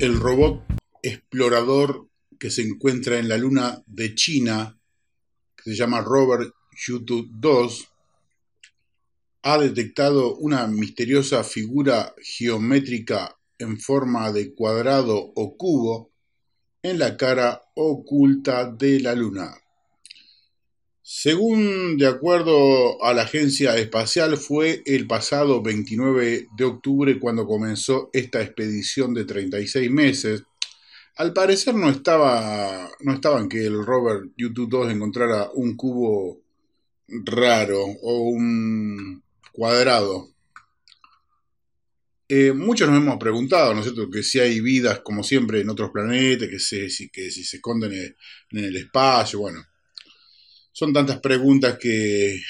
el robot explorador que se encuentra en la luna de China, que se llama Robert Yutu 2, ha detectado una misteriosa figura geométrica en forma de cuadrado o cubo en la cara oculta de la luna. Según de acuerdo a la agencia espacial, fue el pasado 29 de octubre cuando comenzó esta expedición de 36 meses. Al parecer no estaba no estaban que el rover U2 encontrara un cubo raro o un cuadrado. Eh, muchos nos hemos preguntado, ¿no es cierto?, que si hay vidas como siempre en otros planetas, que, que si se esconden en el espacio, bueno. Son tantas preguntas que,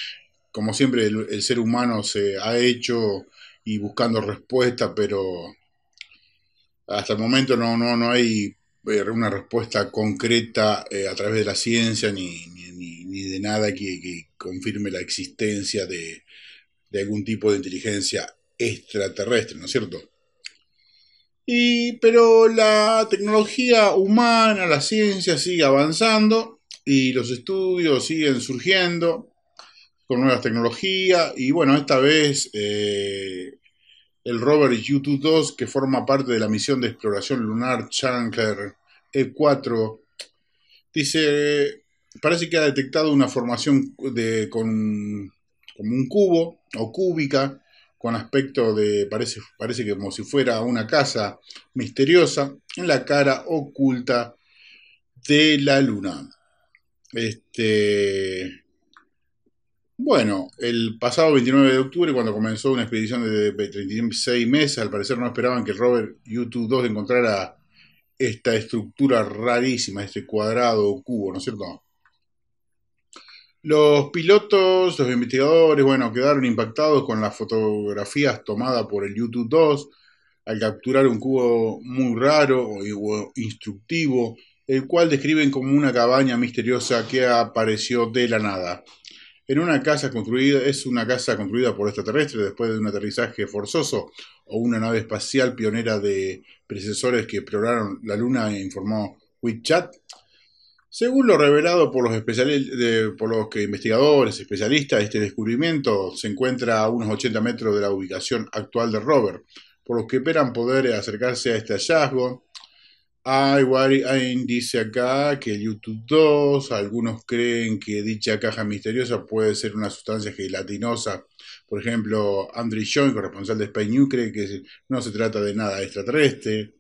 como siempre, el, ser humano se ha hecho y buscando respuesta, pero hasta el momento no, no, no hay eh, una respuesta concreta eh, a través de la ciencia ni, de nada que, confirme la existencia de, de, algún tipo de inteligencia extraterrestre, ¿no es cierto? Y, pero la tecnología humana, la ciencia sigue avanzando y los estudios siguen surgiendo con nuevas tecnologías y bueno, esta vez eh, el rover U-2 que forma parte de la misión de exploración lunar Challenger E4 dice, parece que ha detectado una formación de, con, como un cubo o cúbica con aspecto de, parece, parece que como si fuera una casa misteriosa en la cara oculta de la luna. Este, bueno, el pasado 29 de octubre, cuando comenzó una expedición de 36 meses, al parecer no esperaban que el rover U-2 encontrara esta estructura rarísima, este cuadrado o cubo, ¿no es cierto? Los pilotos, los investigadores, bueno, quedaron impactados con las fotografías tomadas por el U-2 al capturar un cubo muy raro o instructivo el cual describen como una cabaña misteriosa que apareció de la nada. En una casa construida, es una casa construida por extraterrestres después de un aterrizaje forzoso o una nave espacial pionera de precesores que exploraron la Luna, informó WeChat. Según lo revelado por los, por los investigadores, especialistas, este descubrimiento se encuentra a unos 80 metros de la ubicación actual de Robert, por los que esperan poder acercarse a este hallazgo Ah, igual dice acá que el YouTube 2, algunos creen que dicha caja misteriosa puede ser una sustancia gelatinosa. Por ejemplo, Andrew John, corresponsal de Spain, cree que no se trata de nada extraterrestre.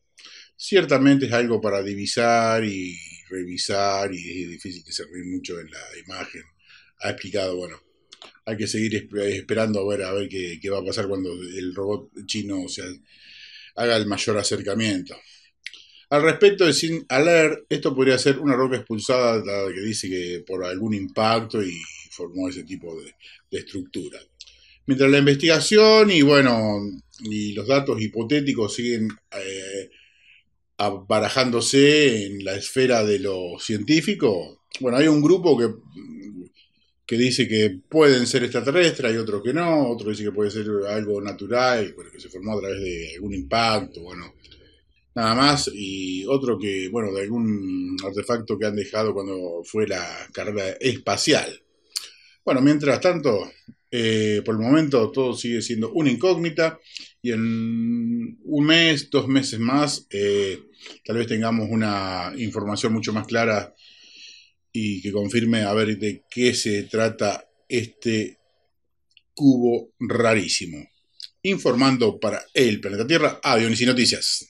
Ciertamente es algo para divisar y revisar y es difícil servir mucho en la imagen. Ha explicado, bueno, hay que seguir esperando a ver, a ver qué, va a pasar cuando el robot chino haga el mayor acercamiento. Al respecto de Sin Aler, esto podría ser una roca expulsada, que dice que por algún impacto y formó ese tipo de, estructura. Mientras la investigación y bueno, y los datos hipotéticos siguen eh, barajándose en la esfera de lo científico, bueno, hay un grupo que, que dice que pueden ser extraterrestres, hay otro que no, otro dice que puede ser algo natural, que se formó a través de algún impacto, bueno, nada más. Y otro que, bueno, de algún artefacto que han dejado cuando fue la carrera espacial. Bueno, mientras tanto, eh, por el momento todo sigue siendo una incógnita y en un mes, dos meses más, eh, tal vez tengamos una información mucho más clara y que confirme a ver de qué se trata este cubo rarísimo. Informando para el planeta Tierra, a y Noticias.